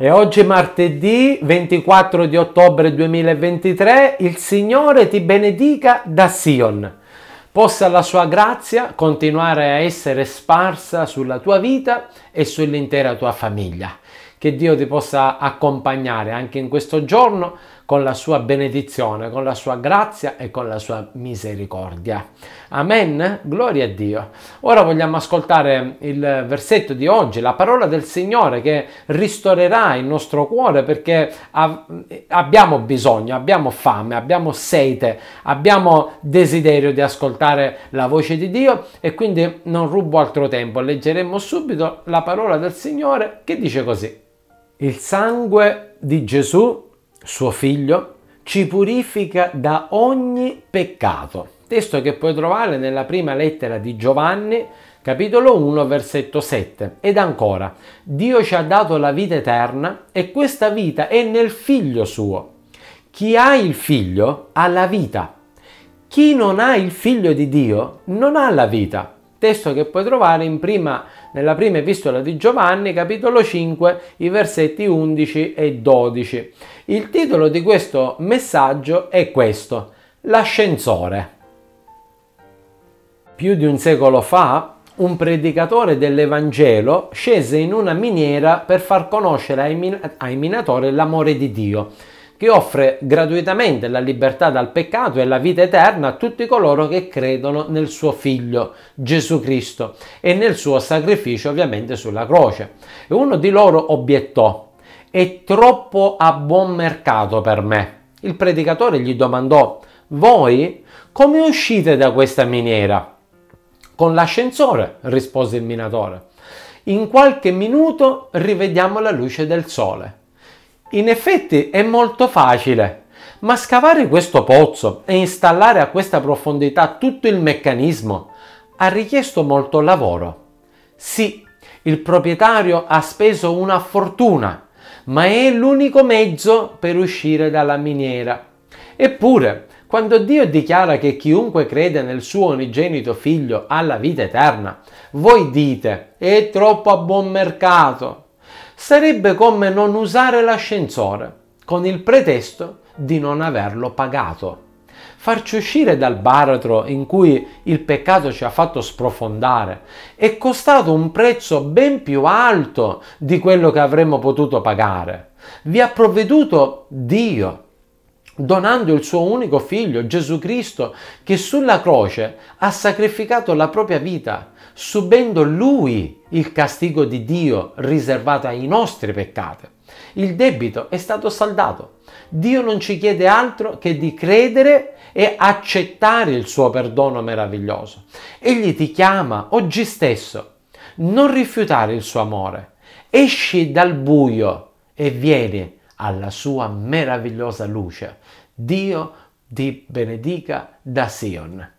E oggi martedì 24 di ottobre 2023 il Signore ti benedica da Sion. Possa la sua grazia continuare a essere sparsa sulla tua vita e sull'intera tua famiglia. Che Dio ti possa accompagnare anche in questo giorno con la sua benedizione, con la sua grazia e con la sua misericordia. Amen, gloria a Dio. Ora vogliamo ascoltare il versetto di oggi, la parola del Signore che ristorerà il nostro cuore perché abbiamo bisogno, abbiamo fame, abbiamo sete, abbiamo desiderio di ascoltare la voce di Dio e quindi non rubo altro tempo, leggeremo subito la parola del Signore che dice così. Il sangue di Gesù suo figlio, ci purifica da ogni peccato. Testo che puoi trovare nella prima lettera di Giovanni, capitolo 1, versetto 7. Ed ancora, Dio ci ha dato la vita eterna e questa vita è nel figlio suo. Chi ha il figlio ha la vita. Chi non ha il figlio di Dio non ha la vita testo che puoi trovare prima, nella prima epistola di Giovanni, capitolo 5, i versetti 11 e 12. Il titolo di questo messaggio è questo, l'ascensore. Più di un secolo fa, un predicatore dell'Evangelo scese in una miniera per far conoscere ai, min- ai minatori l'amore di Dio che offre gratuitamente la libertà dal peccato e la vita eterna a tutti coloro che credono nel suo figlio Gesù Cristo e nel suo sacrificio ovviamente sulla croce. E uno di loro obiettò, è troppo a buon mercato per me. Il predicatore gli domandò, voi come uscite da questa miniera? Con l'ascensore, rispose il minatore. In qualche minuto rivediamo la luce del sole. In effetti è molto facile, ma scavare questo pozzo e installare a questa profondità tutto il meccanismo ha richiesto molto lavoro. Sì, il proprietario ha speso una fortuna, ma è l'unico mezzo per uscire dalla miniera. Eppure, quando Dio dichiara che chiunque crede nel suo unigenito figlio ha la vita eterna, voi dite è troppo a buon mercato sarebbe come non usare l'ascensore con il pretesto di non averlo pagato. Farci uscire dal baratro in cui il peccato ci ha fatto sprofondare è costato un prezzo ben più alto di quello che avremmo potuto pagare. Vi ha provveduto Dio donando il suo unico figlio Gesù Cristo che sulla croce ha sacrificato la propria vita, subendo lui il castigo di Dio riservato ai nostri peccati. Il debito è stato saldato. Dio non ci chiede altro che di credere e accettare il suo perdono meraviglioso. Egli ti chiama oggi stesso. Non rifiutare il suo amore. Esci dal buio e vieni alla sua meravigliosa luce. Dio ti benedica da Sion.